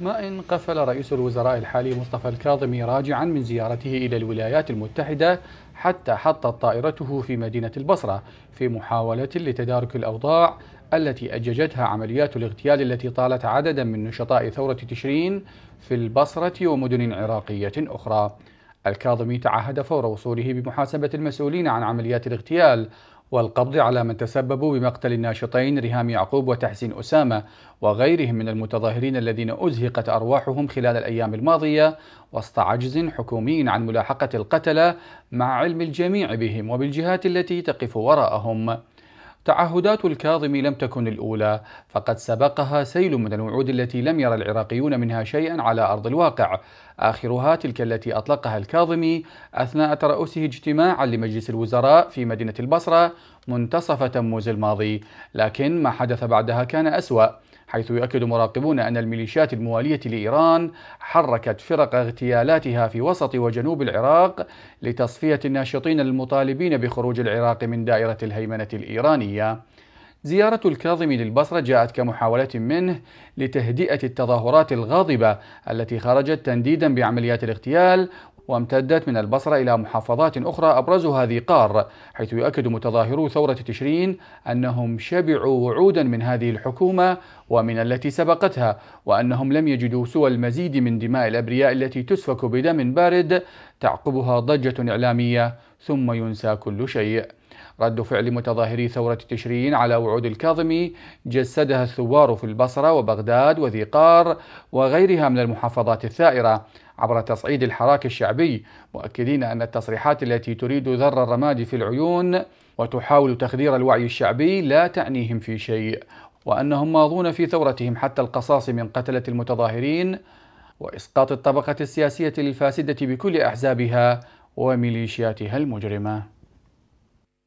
ما إن قفل رئيس الوزراء الحالي مصطفى الكاظمي راجعا من زيارته إلى الولايات المتحدة حتى حطت طائرته في مدينة البصرة في محاولة لتدارك الأوضاع التي أججتها عمليات الاغتيال التي طالت عددا من نشطاء ثورة تشرين في البصرة ومدن عراقية أخرى الكاظمي تعهد فور وصوله بمحاسبة المسؤولين عن عمليات الاغتيال والقبض على من تسببوا بمقتل الناشطين ريهام يعقوب وتحسين أسامة وغيرهم من المتظاهرين الذين أزهقت أرواحهم خلال الأيام الماضية وسط عجز حكومي عن ملاحقة القتلة مع علم الجميع بهم وبالجهات التي تقف وراءهم تعهدات الكاظم لم تكن الأولى فقد سبقها سيل من الوعود التي لم يرى العراقيون منها شيئا على أرض الواقع آخرها تلك التي أطلقها الكاظمي أثناء ترأسه اجتماعا لمجلس الوزراء في مدينة البصرة منتصف تموز الماضي لكن ما حدث بعدها كان أسوأ حيث يؤكد مراقبون أن الميليشيات الموالية لإيران حركت فرق اغتيالاتها في وسط وجنوب العراق لتصفية الناشطين المطالبين بخروج العراق من دائرة الهيمنة الإيرانية زيارة الكاظم للبصرة جاءت كمحاولة منه لتهدئة التظاهرات الغاضبة التي خرجت تنديدا بعمليات الاغتيال وامتدت من البصرة إلى محافظات أخرى أبرزها ذي قار حيث يؤكد متظاهرو ثورة تشرين أنهم شبعوا وعودا من هذه الحكومة ومن التي سبقتها وأنهم لم يجدوا سوى المزيد من دماء الأبرياء التي تسفك بدم بارد تعقبها ضجة إعلامية ثم ينسى كل شيء رد فعل متظاهري ثورة تشرين على وعود الكاظمي جسدها الثوار في البصرة وبغداد وذي قار وغيرها من المحافظات الثائرة عبر تصعيد الحراك الشعبي مؤكدين أن التصريحات التي تريد ذر الرماد في العيون وتحاول تخدير الوعي الشعبي لا تعنيهم في شيء وأنهم ماضون في ثورتهم حتى القصاص من قتلة المتظاهرين وإسقاط الطبقة السياسية الفاسدة بكل أحزابها وميليشياتها المجرمة